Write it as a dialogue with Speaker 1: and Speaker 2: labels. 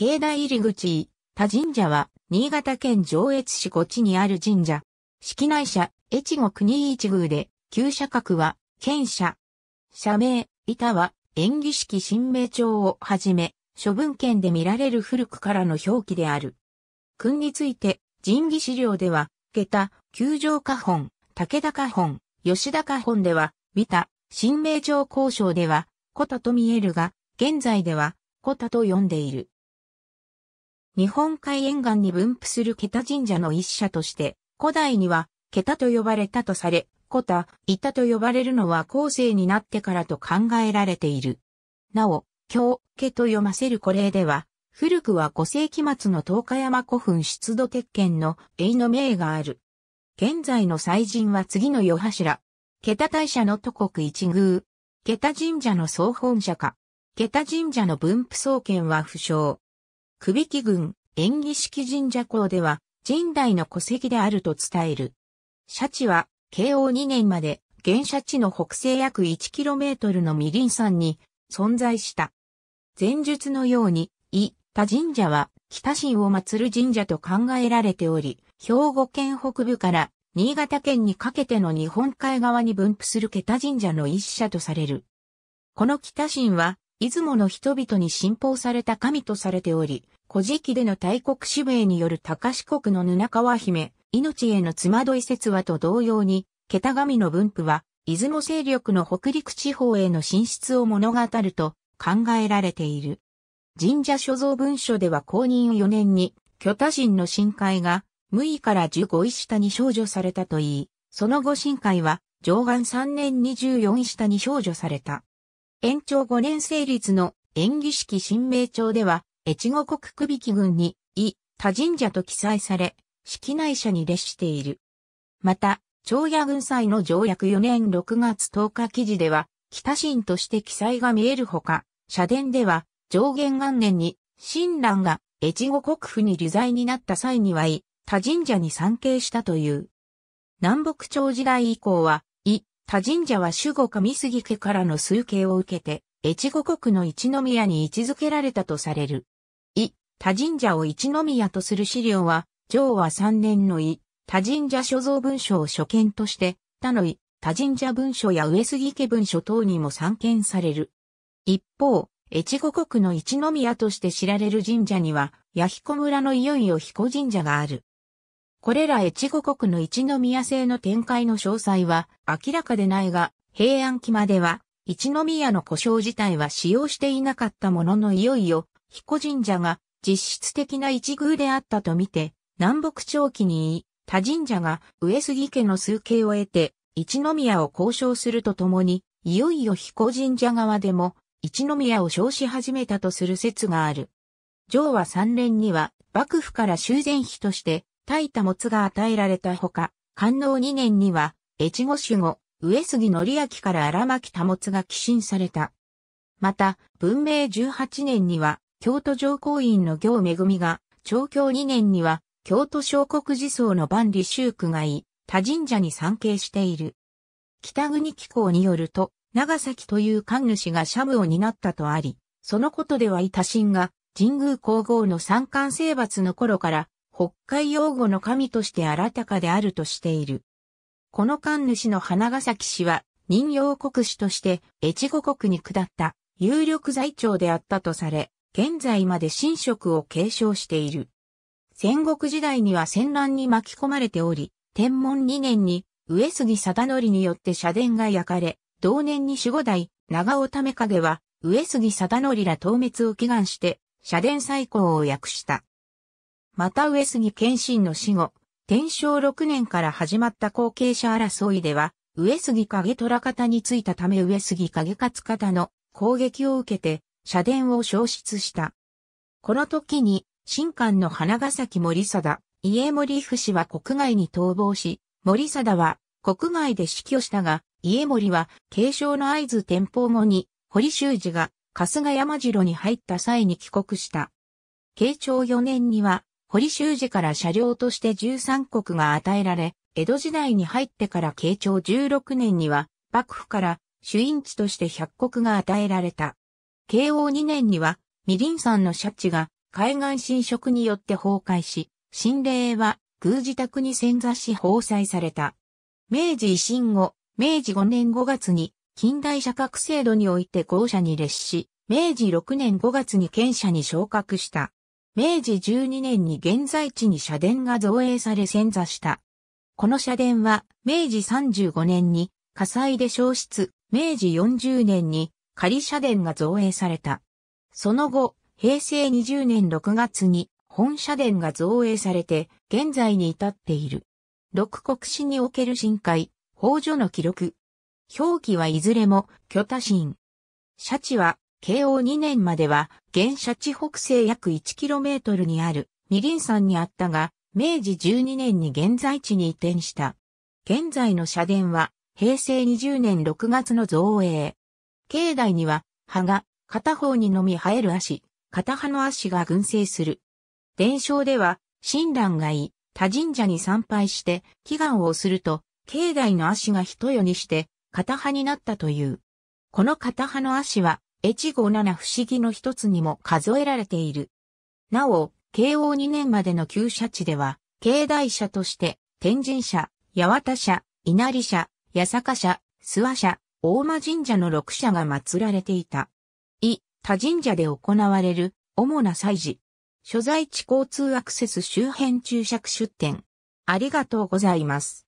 Speaker 1: 境内入口他神社は、新潟県上越市五地にある神社。式内社、越後国一宮で、旧社格は、県社。社名、板は、演技式神明帳をはじめ、諸文献で見られる古くからの表記である。訓について、神儀資料では、下駄、球場家本、武田家本、吉田家本では、ビタ、神明帳交渉では、コタと見えるが、現在では、コタと呼んでいる。日本海沿岸に分布する桁神社の一社として、古代には、桁と呼ばれたとされ、コタ、イタと呼ばれるのは後世になってからと考えられている。なお、京、家と読ませるこれでは、古くは5世紀末の東海山古墳出土鉄拳の永の名がある。現在の祭神は次の世柱。桁大社の都国一宮。桁神社の総本社か。桁神社の分布総研は不詳。久引郡、縁起式神社校では、神代の戸籍であると伝える。社地は、慶応2年まで、現社地の北西約 1km の未林山に存在した。前述のように、伊田神社は、北神を祀る神社と考えられており、兵庫県北部から新潟県にかけての日本海側に分布する桁神社の一社とされる。この北神は、出雲の人々に信奉された神とされており、古事記での大国使命による高四国の布川姫、命へのつまどい説話と同様に、桁神の分布は、出雲勢力の北陸地方への進出を物語ると考えられている。神社所蔵文書では公認4年に、巨多神の深海が、無位から15位下に少女されたといい、その後深海は、上岸3年24位下に少女された。延長5年成立の延技式新名帳では、越後国首木郡に、伊、他神社と記載され、式内社に列している。また、長野軍祭の条約4年6月10日記事では、北神として記載が見えるほか、社殿では、上元元年に、親鸞が越後国府に流罪になった際には伊、他神社に参詣したという。南北朝時代以降は、他神社は守護神杉家からの数形を受けて、越後国の一宮に位置づけられたとされる。い、他神社を一宮とする資料は、上和三年のい、他神社所蔵文書を所見として、他のい、他神社文書や上杉家文書等にも散見される。一方、越後国の一宮として知られる神社には、弥彦村のいよいよ彦神社がある。これら越後国の一宮制の展開の詳細は明らかでないが、平安期までは一宮の故障自体は使用していなかったもののいよいよ、彦神社が実質的な一宮であったとみて、南北朝期に他神社が上杉家の数形を得て、一宮を交渉するとともに、いよいよ彦神社側でも、一宮を称し始めたとする説がある。上和三連には、幕府から修繕費として、大多持つが与えられたほか、官能2年には、越後守護、上杉則明から荒巻多保が寄進された。また、文明18年には、京都上皇院の行恵が、長教2年には、京都小国寺僧の万里修区がい、他神社に参詣している。北国機構によると、長崎という神主が社務を担ったとあり、そのことではいた神が、神宮皇后の三冠征伐の頃から、北海用語の神として新たかであるとしている。この神主の花ヶ崎氏は、人形国主として、越後国に下った有力財長であったとされ、現在まで神職を継承している。戦国時代には戦乱に巻き込まれており、天文2年に上杉貞則によって社殿が焼かれ、同年に守護代、長尾為影は、上杉貞則ら討滅を祈願して、社殿再興を訳した。また上杉謙信の死後、天正6年から始まった後継者争いでは、上杉影虎方についたため上杉影勝方の攻撃を受けて、社殿を消失した。この時に、新官の花ヶ崎森貞、家森不死は国外に逃亡し、森貞は国外で死去したが、家森は継承の合図天保後に、堀修二が春日山城に入った際に帰国した。慶長4年には、堀修司から車両として13国が与えられ、江戸時代に入ってから慶長16年には、幕府から主因地として100国が与えられた。慶応2年には、未林山の社地が海岸侵食によって崩壊し、新霊は宮自宅に潜座し放災された。明治維新後、明治5年5月に近代社格制度において豪社に列し、明治6年5月に県社に昇格した。明治12年に現在地に社殿が造営され潜座した。この社殿は明治35年に火災で消失、明治40年に仮社殿が造営された。その後、平成20年6月に本社殿が造営されて現在に至っている。六国史における深海、法所の記録。表記はいずれも巨多神。シャチは慶応2年までは、現社地北西約 1km にある二輪山にあったが、明治12年に現在地に移転した。現在の社殿は、平成20年6月の造営。境内には、葉が、片方にのみ生える足、片葉の足が群生する。伝承では、親鸞がい、他神社に参拝して、祈願をすると、境内の足が一夜にして、片葉になったという。この片葉の足は、越後七不思議の一つにも数えられている。なお、慶応2年までの旧社地では、境内社として、天神社、八幡社、稲荷社、八坂社、諏訪社、大間神社の6社が祀られていた。い、他神社で行われる、主な祭事。所在地交通アクセス周辺注釈出店。ありがとうございます。